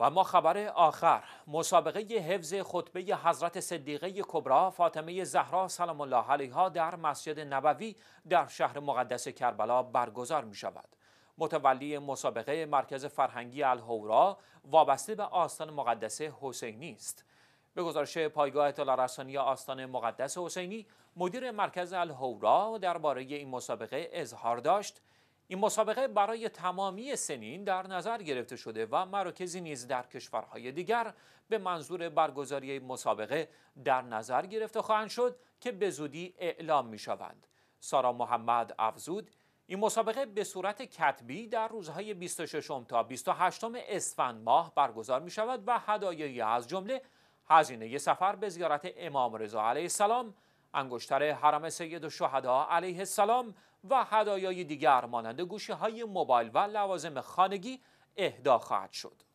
و ما خبر آخر مسابقه حفظ خطبه حضرت صدیقه کبرا فاطمه زهرا سلام الله علیها در مسجد نبوی در شهر مقدس کربلا برگزار می شود. متولی مسابقه مرکز فرهنگی الهورا وابسته به آستان مقدس حسینی است. به گزارش پایگاه اطلاع رسانی آستان مقدس حسینی مدیر مرکز الهورا درباره این مسابقه اظهار داشت این مسابقه برای تمامی سنین در نظر گرفته شده و مراکزی نیز در کشورهای دیگر به منظور برگزاری مسابقه در نظر گرفته خواهند شد که به زودی اعلام می شوند. سارا محمد افزود این مسابقه به صورت کتبی در روزهای 26 تا 28 اسفند ماه برگزار می شود و هدایایی از جمله هزینه سفر به زیارت امام رضا علیه السلام انگشتر حرم سید و علیه السلام و هدایای دیگر مانند گوشی های موبایل و لوازم خانگی اهدا خواهد شد.